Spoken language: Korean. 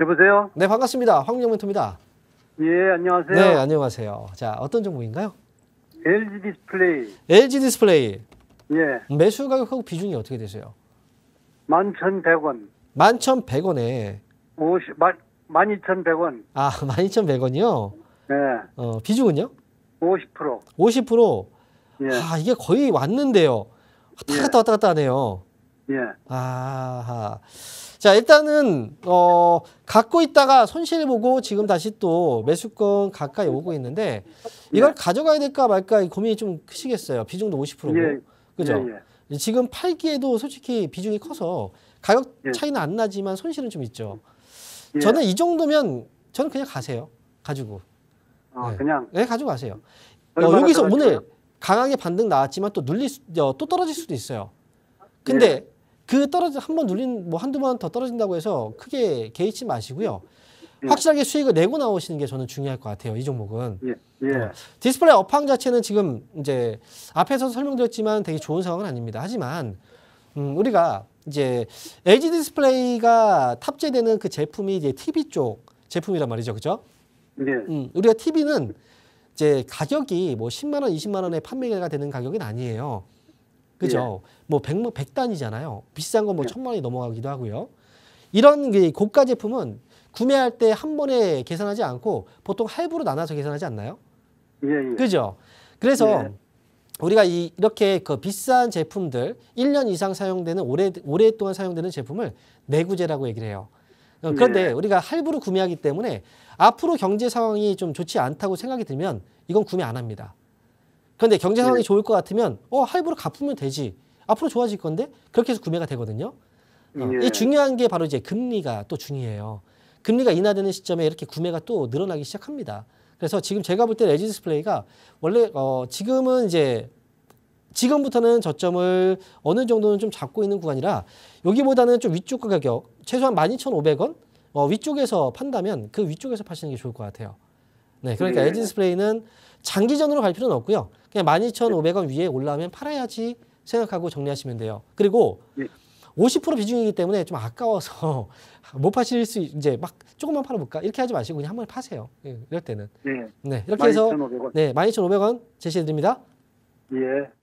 여보세요? 네, 반갑습니다. 황영 멘토입니다. 예, 안녕하세요. 네, 안녕하세요. 자, 어떤 정보인가요? LG 디스플레이. LG 디스플레이. 예. 매수 가격하고 비중이 어떻게 되세요? 11,100원. 11,100원에 12,100원. 아, 12,100원이요? 네. 어, 비중은요? 50%. 50%. 예. 아, 이게 거의 왔는데요. 왔다 아, 예. 갔다 예. 왔다 갔다 하네요. 예. 아하. 자, 일단은, 어, 갖고 있다가 손실 보고 지금 다시 또 매수권 가까이 오고 있는데 이걸 예. 가져가야 될까 말까 고민이 좀 크시겠어요. 비중도 50%고. 예. 그죠? 예, 예. 지금 팔기에도 솔직히 비중이 커서 가격 예. 차이는 안 나지만 손실은 좀 있죠. 예. 저는 이 정도면 저는 그냥 가세요. 가지고. 아, 네. 그냥? 네, 가지고 가세요. 어, 여기서 오늘 강하게 반등 나왔지만 또 눌릴 수, 어, 또 떨어질 수도 있어요. 근데 그 떨어진 한번 눌린 뭐 한두 번 더 떨어진다고 해서 크게 개의치 마시고요. 예. 확실하게 수익을 내고 나오시는 게 저는 중요할 것 같아요. 이 종목은. 예. 예. 어, 디스플레이 업황 자체는 지금 이제 앞에서 설명드렸지만 되게 좋은 상황은 아닙니다. 하지만 음, 우리가 이제 LG 디스플레이가 탑재되는 그 제품이 이제 TV 쪽 제품이란 말이죠. 그죠? 네. 음, 우리가 TV는 이제 가격이 뭐 10만 원, 20만 원에 판매가 되는 가격은 아니에요. 그죠? 예. 뭐 백만 백단이잖아요 비싼 건뭐 예. 1만 원이 넘어가기도 하고요. 이런 그 고가 제품은 구매할 때 한 번에 계산하지 않고 보통 할부로 나눠서 계산하지 않나요? 예, 예. 그죠? 그래서 예. 우리가 이, 이렇게 그 비싼 제품들 1년 이상 사용되는 오래, 오랫동안 사용되는 제품을 내구재라고 얘기를 해요. 어, 그런데 예. 우리가 할부로 구매하기 때문에 앞으로 경제 상황이 좀 좋지 않다고 생각이 들면 이건 구매 안 합니다. 그런데 경제 상황이 네. 좋을 것 같으면 어 할부로 갚으면 되지. 앞으로 좋아질 건데 그렇게 해서 구매가 되거든요. 네. 이 예. 중요한 게 바로 이제 금리가 또 중요해요. 금리가 인하되는 시점에 이렇게 구매가 또 늘어나기 시작합니다. 그래서 지금 제가 볼 때 레지 디스플레이가 원래 어 지금은 이제 지금부터는 저점을 어느 정도는 좀 잡고 있는 구간이라 여기보다는 좀 위쪽 가격 최소한 12,500원 어, 위쪽에서 판다면 그 위쪽에서 파시는 게 좋을 것 같아요. 네, 그러니까 네. 에지스프레이는 장기전으로 갈 필요는 없고요. 그냥 12,500원 위에 올라오면 팔아야지 생각하고 정리하시면 돼요. 그리고 네. 50% 비중이기 때문에 좀 아까워서 못 파실 수 이제 막 조금만 팔아볼까 이렇게 하지 마시고 그냥 한 번에 파세요. 예, 이럴 때는. 네. 네 이렇게 해서 1 2 5 0네 12,500원 제시해드립니다. 예.